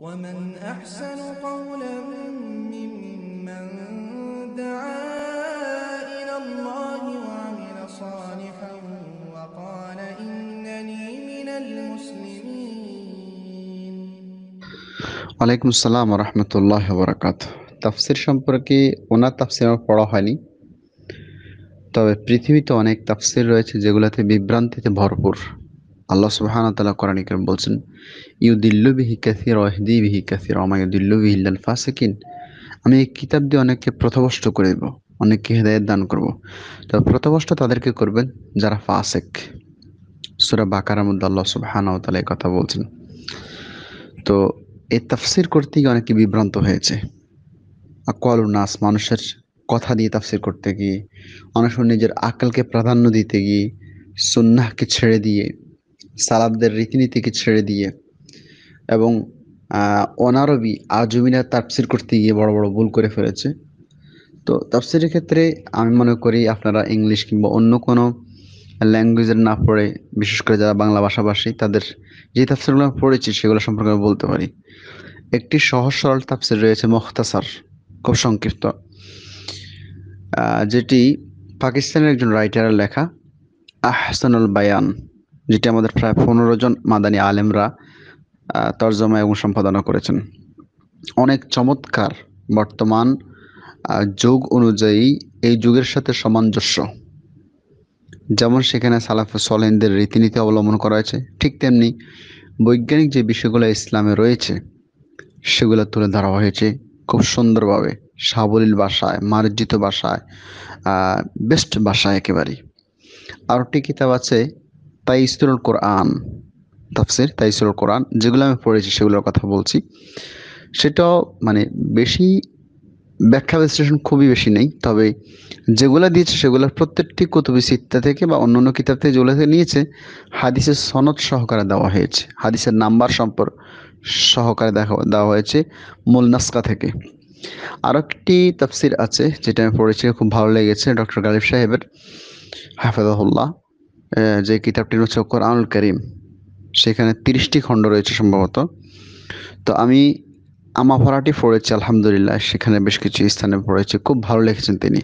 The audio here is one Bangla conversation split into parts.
ومن أحسن قولا ممن دعا إلى الله وعمل صالحا وقال إنني من المسلمين ওয়ালাইকুম আসসালাম রহমতুল্লাহ বরাকাত তাফসির সম্পর্কে ওনার তাফসির আমার পড়া হয়নি তবে পৃথিবীতে অনেক তাফসির রয়েছে যেগুলোতে বিভ্রান্তিতে ভরপুর আল্লাহ সুবাহান তালা কোরআন ইকরম বলছেন ইউ দিল্লু বিহি কাসির ওয়াহদি বিহি কাসির অমা দিল্লু বিহিল্লাল ফাসেকিন আমি এই কিতাব দিয়ে অনেককে প্রথভষ্ট করে দেবো অনেককে হৃদায়ত দান করব তো প্রথভষ্ট তাদেরকে করবেন যারা ফাসেক সুরা বাকার মধ্যে আল্লাহ ও তালা কথা বলছেন তো এই তাফসির করতে গিয়ে অনেকে বিভ্রান্ত হয়েছে আকাল নাস মানুষের কথা দিয়ে তাফসির করতে গিয়ে অনেক সময় নিজের আকালকে প্রাধান্য দিতে গিয়ে সন্ন্যাহকে ছেড়ে দিয়ে সালাবদের রীতিনীতিকে ছেড়ে দিয়ে এবং অনারবি আজমিনা তাফসির করতে গিয়ে বড় বড় ভুল করে ফেলেছে তো তাফসিরের ক্ষেত্রে আমি মনে করি আপনারা ইংলিশ কিংবা অন্য কোনো ল্যাঙ্গুয়েজের না পড়ে বিশেষ করে যারা বাংলা ভাষাভাষী তাদের যে তাফসিরগুলো আমি পড়েছি সেগুলো সম্পর্কে আমি বলতে পারি একটি সহজ সরল তাফসির রয়েছে মখতাসার খুব সংক্ষিপ্ত যেটি পাকিস্তানের একজন রাইটারের লেখা আহসানুল বায়ান যেটি আমাদের প্রায় পনেরো জন মাদানী আলেমরা তর্জমা এবং সম্পাদনা করেছেন অনেক চমৎকার বর্তমান যুগ অনুযায়ী এই যুগের সাথে সামঞ্জস্য যেমন সেখানে সালাফ সলেনদের রীতিনীতি অবলম্বন করা হয়েছে ঠিক তেমনি বৈজ্ঞানিক যে বিষয়গুলো ইসলামে রয়েছে সেগুলো তুলে ধরা হয়েছে খুব সুন্দরভাবে সাবলীল বাসায় মার্জিত বাসায় বেস্ট বাসায় একেবারেই আরও একটি কিতাব আছে তাইসুল কোরআন তাফসির তাইসুল কোরআন যেগুলো আমি পড়েছি সেগুলোর কথা বলছি সেটাও মানে বেশি ব্যাখ্যা বিশ্লেষণ খুবই বেশি নেই তবে যেগুলো দিয়েছে সেগুলোর প্রত্যেকটি কুতুবি সিত্তা থেকে বা অন্য অন্য কিতাব থেকে যেগুলো নিয়েছে হাদিসের সনদ সহকারে দেওয়া হয়েছে হাদিসের নাম্বার সম্পর্ক সহকারে দেখা দেওয়া হয়েছে নাস্কা থেকে আরও একটি তাফসির আছে যেটা আমি পড়েছি খুব ভালো লেগেছে ডক্টর গালিব সাহেবের হাফেজাহুল্লাহ যে কিতাবটির হচ্ছে কোরআনুল করিম সেখানে তিরিশটি খণ্ড রয়েছে সম্ভবত তো আমি আমাফরাটি পড়েছি আলহামদুলিল্লাহ সেখানে বেশ কিছু স্থানে পড়েছি খুব ভালো লিখেছেন তিনি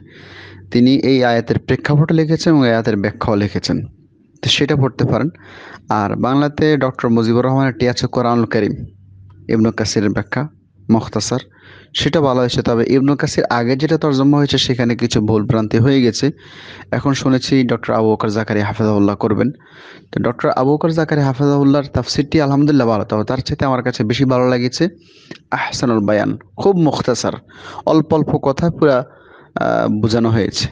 তিনি এই আয়াতের প্রেক্ষাপটে লিখেছেন এবং আয়াতের ব্যাখ্যাও লিখেছেন তো সেটা পড়তে পারেন আর বাংলাতে ডক্টর মুজিবুর রহমানের টি আছে কোরআনুল করিম ইবনু কাসিরের ব্যাখ্যা মখতাসার সেটা বলা হয়েছে তবে ইবনুল কাসির আগে যেটা তর্জমা হয়েছে সেখানে কিছু ভুল হয়ে গেছে এখন শুনেছি ডক্টর আবু বকর জাকারি হাফেজাউল্লাহ করবেন তো ডক্টর আবু বকর জাকারি হাফেজাউল্লাহর তাফসিরটি আলহামদুলিল্লাহ ভালো তবে তার চাইতে আমার কাছে বেশি ভালো লাগেছে আহসানুল বায়ান খুব মুখতাসার অল্প অল্প কথা পুরা বোঝানো হয়েছে